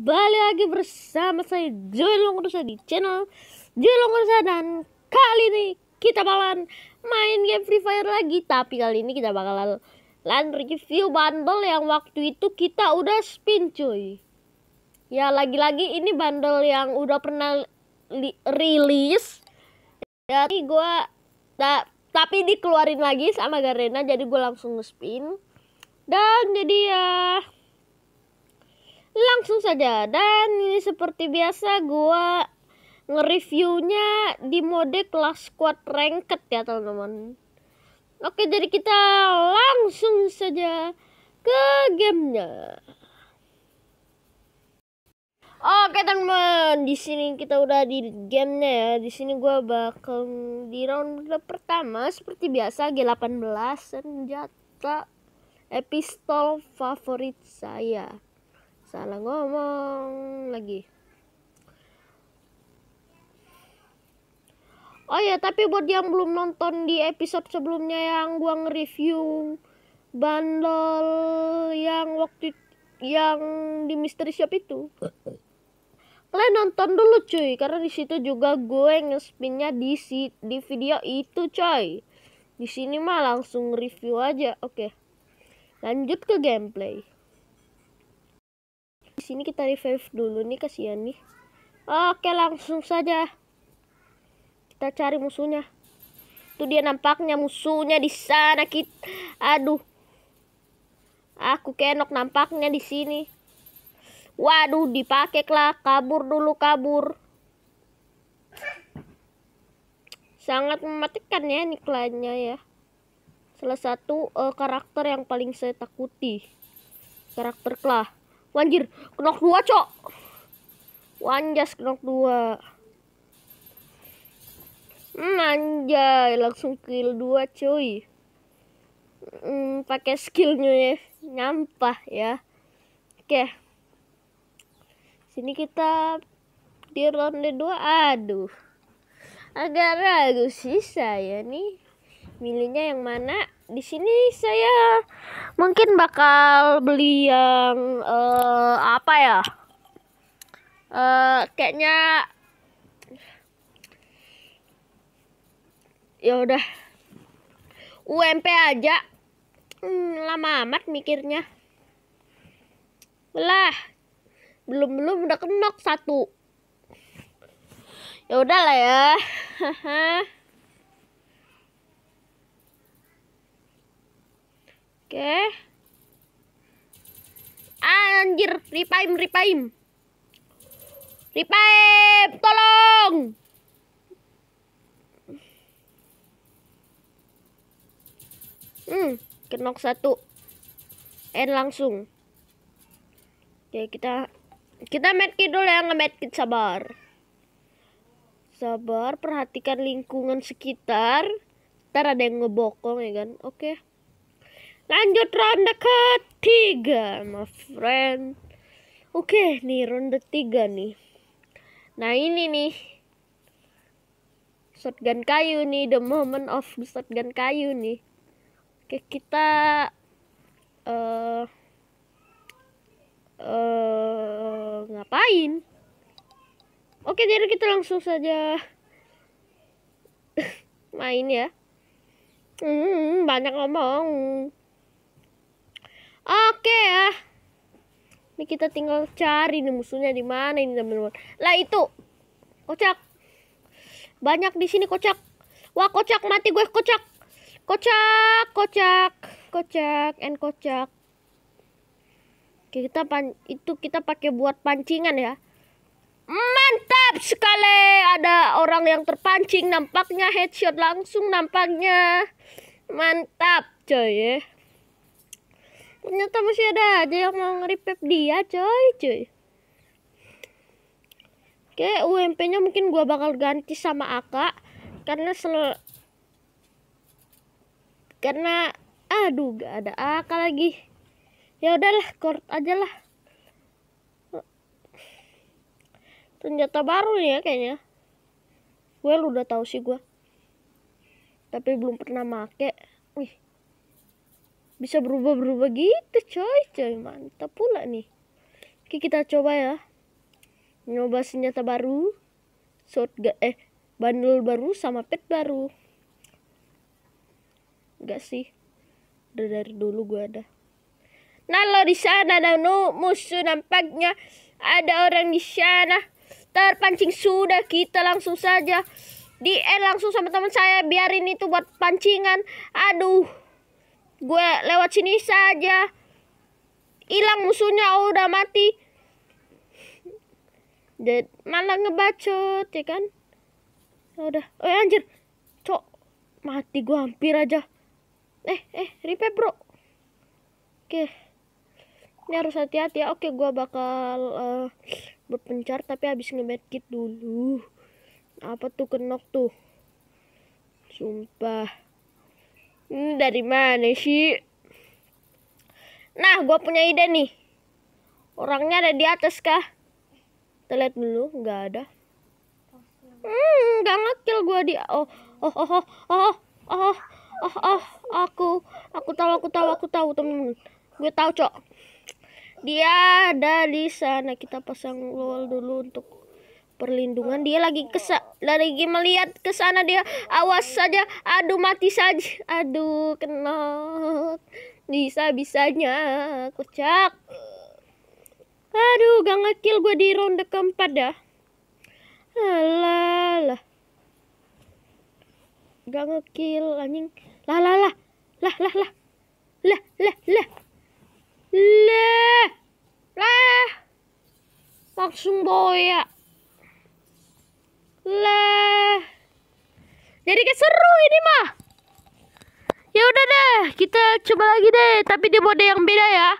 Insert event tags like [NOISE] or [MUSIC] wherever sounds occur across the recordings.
kembali lagi bersama saya Joy Longrusa di channel Joy Longrusa dan kali ini kita bakalan main game Free Fire lagi tapi kali ini kita bakalan lan review bundle yang waktu itu kita udah spin cuy ya lagi-lagi ini bundle yang udah pernah rilis jadi ya, gue tak tapi dikeluarin lagi sama Garena jadi gue langsung nge-spin dan jadi ya langsung saja dan ini seperti biasa gua nge-reviewnya di mode kelas squad ranked ya teman-teman oke jadi kita langsung saja ke gamenya Oke teman, teman di sini kita udah di gamenya ya. Di sini gue bakal di round pertama seperti biasa G18 senjata epistol favorit saya salah ngomong lagi Oh ya, tapi buat yang belum nonton di episode sebelumnya yang gua nge-review bandol yang waktu yang di Mystery Shop itu. Kalian nonton dulu cuy, karena disitu juga gue ngespinnya di si, di video itu coy. Di sini mah langsung review aja. Oke. Lanjut ke gameplay. Di sini kita revive dulu nih kasihan nih. Oke, langsung saja. Kita cari musuhnya. Itu dia nampaknya musuhnya di sana kita. Aduh. Aku kenok nampaknya di sini. Waduh, dipakai lah. Kabur dulu, kabur. Sangat mematikan ya nih klannya ya. Salah satu uh, karakter yang paling saya takuti. Karakter klah. Wanjir, knock dua, cok. Wanjas knock dua. manja, hmm, langsung kill dua, cuy. Hmm, pakai skillnya ya, nyampah ya. Oke. Sini kita di ronde dua, aduh. Agak ragu sih saya nih. Milihnya yang mana? di sini saya mungkin bakal beli yang uh, apa ya? Uh, kayaknya ya udah UMP aja. Hmm, lama amat mikirnya. Lah, belum belum udah kenok satu. Ya udah lah ya. Haha. [LAUGHS] Oke. Anjir, ripaim, ripaim, ripaim, tolong. Hmm, kenok satu. End langsung. Oke, kita kita medkit dulu ya, nge-medkit sabar. Sabar, perhatikan lingkungan sekitar. Ntar ada yang ngebokong ya kan. Oke. Lanjut ronde ketiga, my friend. Oke, nih ronde tiga nih. Nah, ini nih. Shotgun kayu nih, the moment of shotgun kayu nih. Oke, kita eh uh, uh, ngapain? Oke, jadi kita langsung saja [LAUGHS] main ya. Hmm, banyak ngomong. Oke ya. Ini kita tinggal cari nih musuhnya di mana ini teman-teman. Lah itu. Kocak. Banyak di sini kocak. Wah, kocak mati gue kocak. Kocak, kocak, kocak and kocak. Oke, kita pan itu kita pakai buat pancingan ya. Mantap sekali. Ada orang yang terpancing nampaknya headshot langsung nampaknya. Mantap, coy. Ya ternyata masih ada aja yang mau nge dia coy coy oke UMP nya mungkin gua bakal ganti sama AK karena sel karena aduh gak ada AK lagi ya udahlah kort aja lah senjata baru ya kayaknya gue well udah tahu sih gua tapi belum pernah make bisa berubah-berubah gitu coy coy mantap pula nih oke kita coba ya nyoba senjata baru shotgun eh bandul baru sama pet baru enggak sih udah dari dulu gua ada nah lo di sana ada musuh nampaknya ada orang di sana terpancing sudah kita langsung saja di eh langsung sama teman saya biarin itu buat pancingan aduh gue lewat sini saja hilang musuhnya oh, udah mati Dad, malah ngebacot ya kan ya udah oh anjir cok mati gue hampir aja eh eh ripe bro oke ini harus hati-hati ya oke gue bakal uh, eh, berpencar tapi habis ngebedkit dulu apa tuh kenok tuh sumpah ini hmm, dari mana sih? Nah, gue punya ide nih. Orangnya ada di atas kah? Kita lihat dulu, nggak ada. Hmm, nggak ngakil gue di. Oh, oh, oh, oh, oh, oh, oh, oh, oh, aku, aku tahu, aku tahu, aku tahu temen. Gue tahu cok. Dia ada di sana. Kita pasang wall dulu untuk perlindungan dia lagi kesa lagi melihat ke sana dia awas saja aduh mati saja aduh kena bisa bisanya kucak aduh gak ngakil gue di ronde keempat dah lah gak ngekill anjing lah lah lah lah lah lah lah lah lah lah lah langsung boya lah jadi keseru ini mah ya udah deh kita coba lagi deh tapi di mode yang beda ya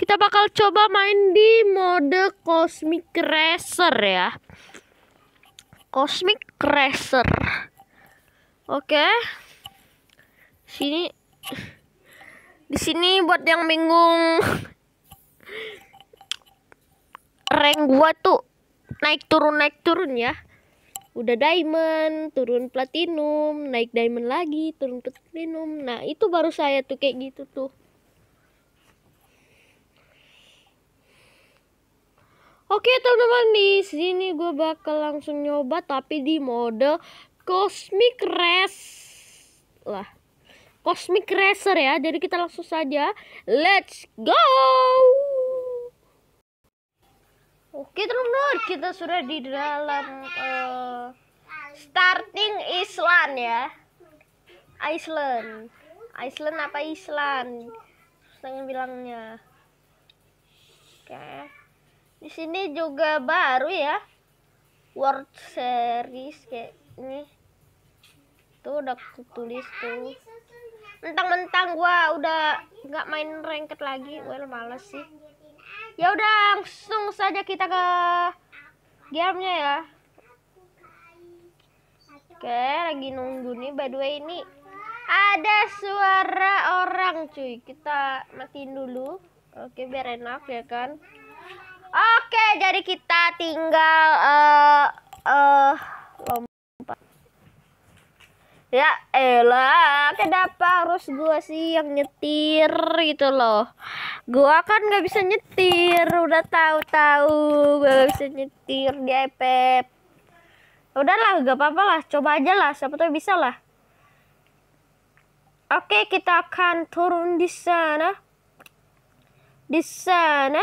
kita bakal coba main di mode Cosmic Racer ya Cosmic Racer oke sini di sini buat yang bingung rank gua tuh naik turun naik turun ya udah diamond turun platinum naik diamond lagi turun platinum nah itu baru saya tuh kayak gitu tuh Oke teman-teman di sini gue bakal langsung nyoba tapi di mode Cosmic Race lah Cosmic Racer ya jadi kita langsung saja let's go Oke teman-teman, kita sudah di dalam uh, starting Island ya. Iceland. Iceland apa Island? Saya bilangnya. Oke. Di sini juga baru ya. World Series kayak ini. Tuh udah tulis tuh. Mentang-mentang gua udah nggak main ranked lagi. Well, males sih ya udah langsung saja kita ke gamenya ya oke lagi nunggu nih by the way ini ada suara orang cuy kita matiin dulu oke biar enak ya kan oke jadi kita tinggal uh, uh, ya elah kenapa harus gua sih yang nyetir gitu loh gua kan nggak bisa nyetir udah tahu-tahu gua gak bisa nyetir di iPad ya udahlah gak apa-apa lah coba aja lah siapa tahu bisa lah oke kita akan turun di sana di sana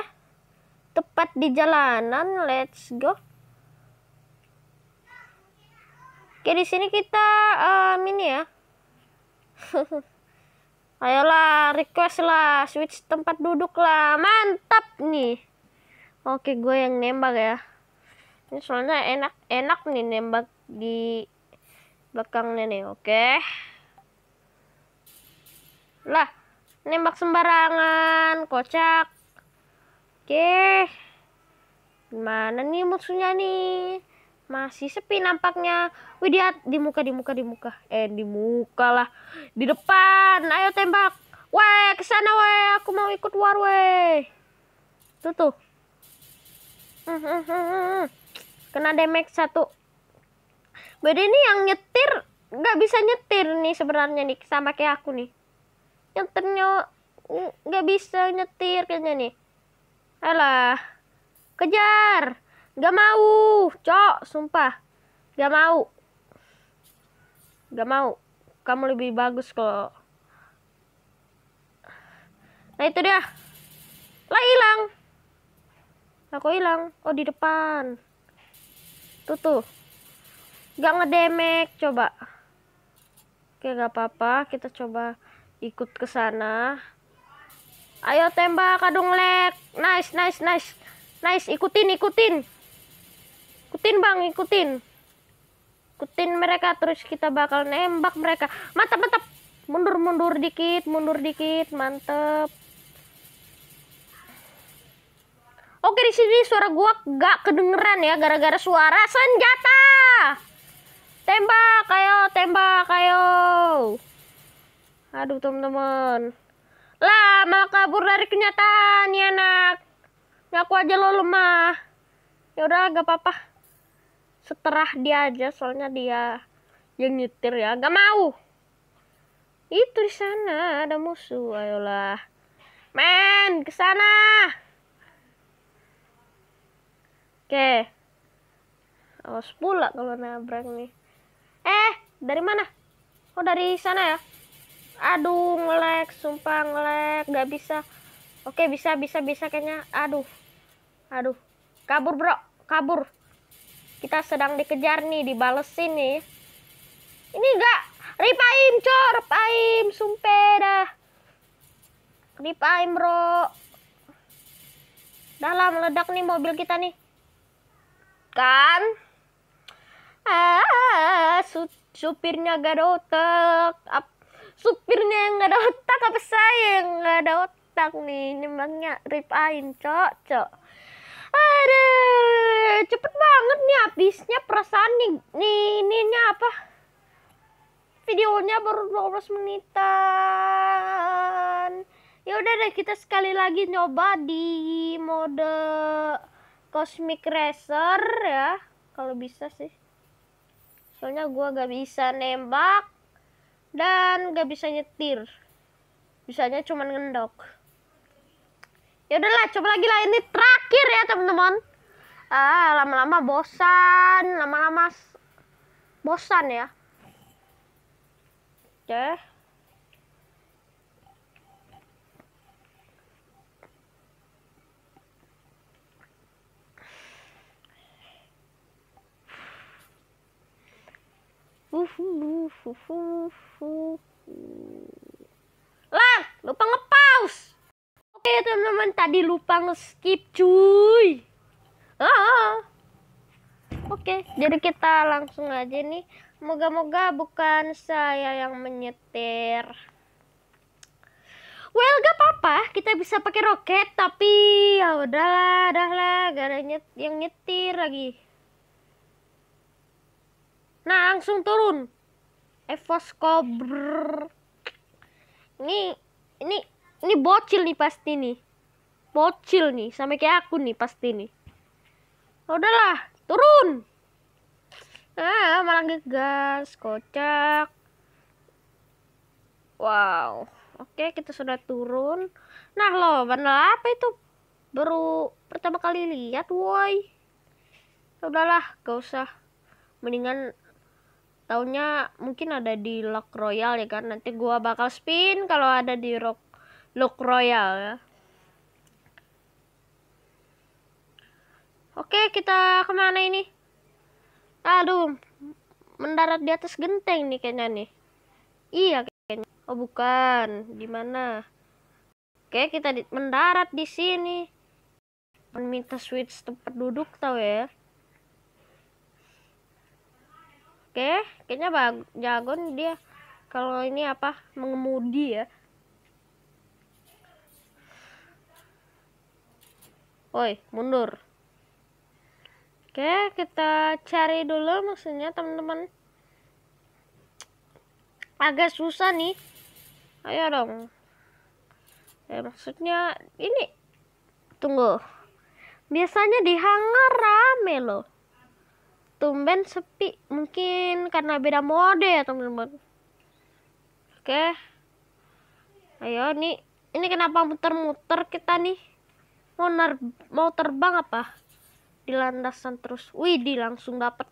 tepat di jalanan let's go Oke, di sini kita um, eh, ini ya. [LAUGHS] Ayolah, request lah, switch tempat duduk lah. Mantap nih. Oke, gue yang nembak ya. Ini soalnya enak-enak nih nembak di belakang nih, oke. Lah, nembak sembarangan, kocak. Oke. Gimana nih musuhnya nih? masih sepi nampaknya. widiat di muka di muka di muka. Eh di muka lah. Di depan. Ayo tembak. Weh kesana wae weh. Aku mau ikut war weh. Tuh tuh. Hmm, hmm, hmm, Kena damage satu. Beda ini yang nyetir nggak bisa nyetir nih sebenarnya nih sama kayak aku nih. Nyetirnya nggak bisa nyetir kayaknya nih. Alah. Kejar. Gak mau, cok, sumpah. Gak mau. Gak mau. Kamu lebih bagus kok. Nah itu dia. Lah hilang. Aku hilang. Oh di depan. Tuh tuh. Gak ngedemek coba. Oke gak apa-apa. Kita coba ikut ke sana. Ayo tembak kadung lek. Nice nice nice. Nice ikutin ikutin. Ikutin bang, ikutin. Ikutin mereka terus kita bakal nembak mereka. Mantap, mantap. Mundur, mundur dikit, mundur dikit, mantep. Oke di sini suara gua gak kedengeran ya gara-gara suara senjata. Tembak, ayo tembak, ayo. Aduh teman-teman. Lah malah kabur dari kenyataan ya anak. Ngaku aja lo lemah. Ya udah gak apa-apa seterah dia aja soalnya dia yang nyetir ya gak mau itu di sana ada musuh ayolah men ke sana oke awas pula kalau nabrak nih eh dari mana oh dari sana ya aduh ngelag sumpah ngelag gak bisa oke bisa bisa bisa kayaknya aduh aduh kabur bro kabur kita sedang dikejar nih dibalesin nih ini enggak ripaim cor ripaim sumpah dah ripaim bro dalam meledak nih mobil kita nih kan ah su supirnya gak ada otak Ap supirnya yang gak ada otak apa saya yang gak ada otak nih nembaknya ripaim cok cok habisnya perasaan nih nih ininya apa videonya baru 12 menitan ya udah deh kita sekali lagi nyoba di mode Cosmic Racer ya kalau bisa sih soalnya gua gak bisa nembak dan gak bisa nyetir bisanya cuman ngendok ya udahlah coba lagi lah ini terakhir ya teman-teman ah lama-lama bosan lama-lama bosan ya deh uhuh, uhuh, uhuh, Lah, lupa ngepause. Oke teman-teman, tadi lupa ngeskip cuy ah oke jadi kita langsung aja nih moga-moga bukan saya yang menyetir well gak apa-apa kita bisa pakai roket tapi ya udahlah udahlah gak ada nyet yang nyetir lagi nah langsung turun Evos Cobra ini ini ini bocil nih pasti nih bocil nih sama kayak aku nih pasti nih udahlah turun ah malah ngegas kocak wow oke kita sudah turun nah lo bener apa itu baru pertama kali lihat woi udahlah gak usah mendingan taunya mungkin ada di Lock Royal ya kan nanti gua bakal spin kalau ada di rock Lock Royal ya Oke, kita kemana ini? Aduh, mendarat di atas genteng nih kayaknya nih. Iya kayaknya. Oh bukan, di mana? Oke, kita di mendarat di sini. Minta switch tempat duduk tahu ya. Oke, kayaknya bag jagon dia kalau ini apa mengemudi ya. Oi mundur. Oke, kita cari dulu maksudnya teman-teman. Agak susah nih. Ayo dong. Ya, maksudnya ini. Tunggu. Biasanya di hangar rame loh. Tumben sepi. Mungkin karena beda mode ya teman-teman. Oke. Ayo nih. Ini kenapa muter-muter kita nih? Mau, ner mau terbang apa? di landasan terus Wih, di langsung dapat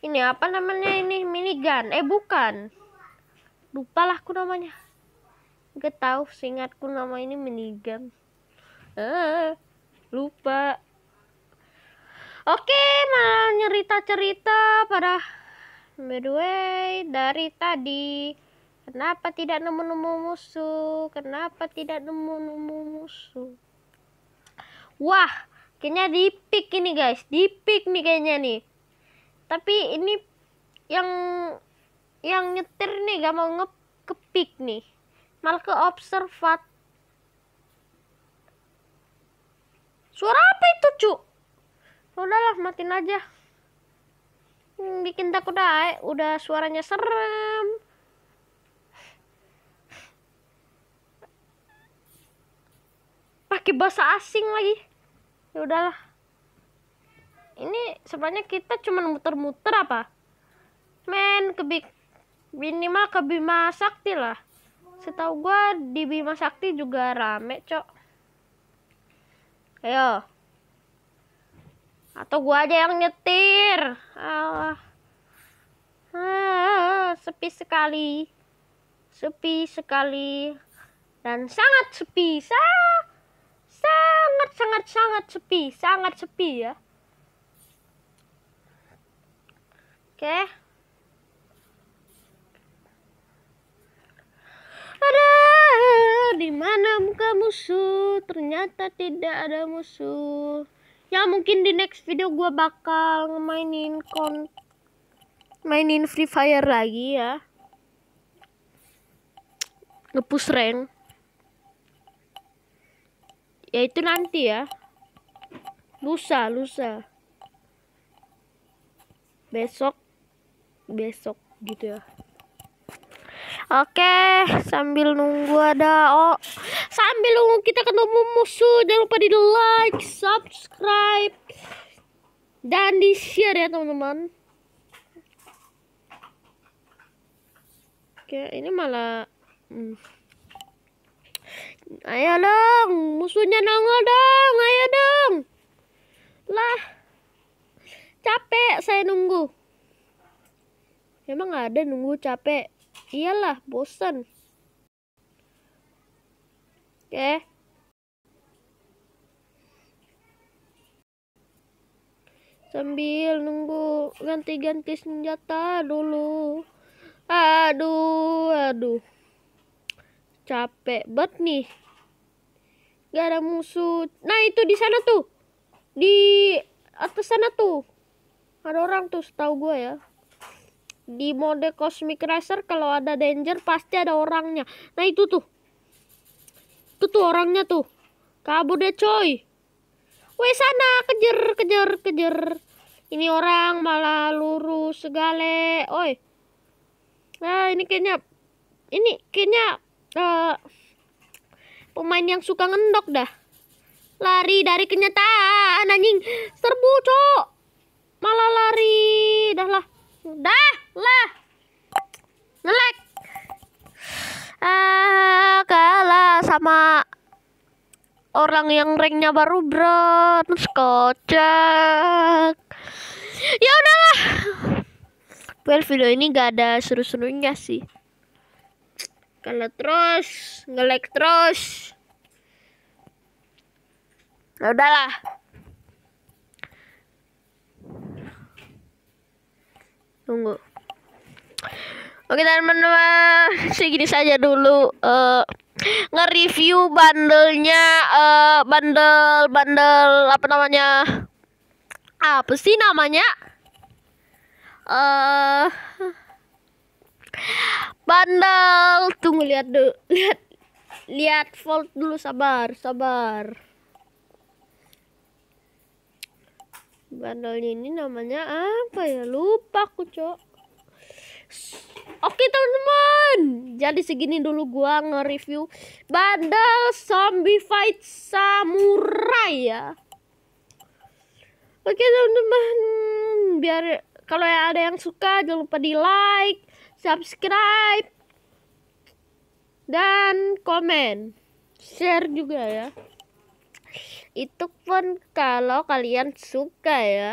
ini apa namanya ini minigun eh bukan lupa lah aku namanya gak tahu seingatku nama ini minigun eh lupa oke malah nyerita cerita pada by the way dari tadi kenapa tidak nemu nemu musuh kenapa tidak nemu nemu musuh wah Kayaknya di pick ini guys, di pick nih kayaknya nih. Tapi ini yang yang nyetir nih gak mau nge ke pick nih. Malah ke observat. Suara apa itu, cu Udahlah, matiin aja. Hmm, bikin takut aja, udah suaranya serem. pakai bahasa asing lagi ya udahlah ini sebenarnya kita cuma muter-muter apa men ke minimal ke Bima Sakti lah setahu gue di Bima Sakti juga rame cok ayo atau gue aja yang nyetir Allah ah, sepi sekali sepi sekali dan sangat sepi sangat sangat-sangat sepi, sangat sepi ya. Oke. Ada di mana muka musuh? Ternyata tidak ada musuh. Ya mungkin di next video gue bakal mainin kon mainin Free Fire lagi ya. Ngepush rank ya itu nanti ya lusa lusa besok besok gitu ya oke sambil nunggu ada oh sambil nunggu kita ketemu musuh jangan lupa di like subscribe dan di share ya teman-teman oke ini malah hmm. Ayo dong, musuhnya nongol dong, ayo dong. Lah, capek saya nunggu. Emang ada nunggu capek? Iyalah, bosan. Oke. Sambil nunggu ganti-ganti senjata dulu. Aduh, aduh. Capek banget nih. Gak ada musuh. Nah itu di sana tuh. Di atas sana tuh. Ada orang tuh setahu gue ya. Di mode Cosmic Racer kalau ada danger pasti ada orangnya. Nah itu tuh. Itu tuh orangnya tuh. Kabur deh coy. Weh sana kejar kejar kejar. Ini orang malah lurus segale. Oi. Nah ini kayaknya. Ini kayaknya. Uh, Pemain yang suka ngendok dah. Lari dari kenyataan anjing. Serbu, Cok. Malah lari. Dah lah. Dah lah. Ngelek. Ah, kalah sama orang yang ranknya baru bronze kocak. Ya udahlah. Well, video ini gak ada seru-serunya sih kalau terus ngelek terus ya udahlah tunggu oke teman-teman [LAUGHS] segini saja dulu uh, nge-review bandelnya uh, bandel bandel apa namanya apa sih namanya eh uh, bandel tunggu lihat deh, lihat lihat volt dulu sabar sabar bandel ini namanya apa ya lupa aku cok Oke teman-teman, jadi segini dulu gua nge-review bandel zombie fight samurai ya. Oke teman-teman, biar kalau ada yang suka jangan lupa di like, subscribe dan komen share juga ya itu pun kalau kalian suka ya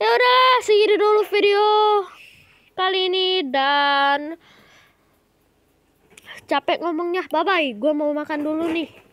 ya udah segitu dulu video kali ini dan capek ngomongnya bye bye gue mau makan dulu nih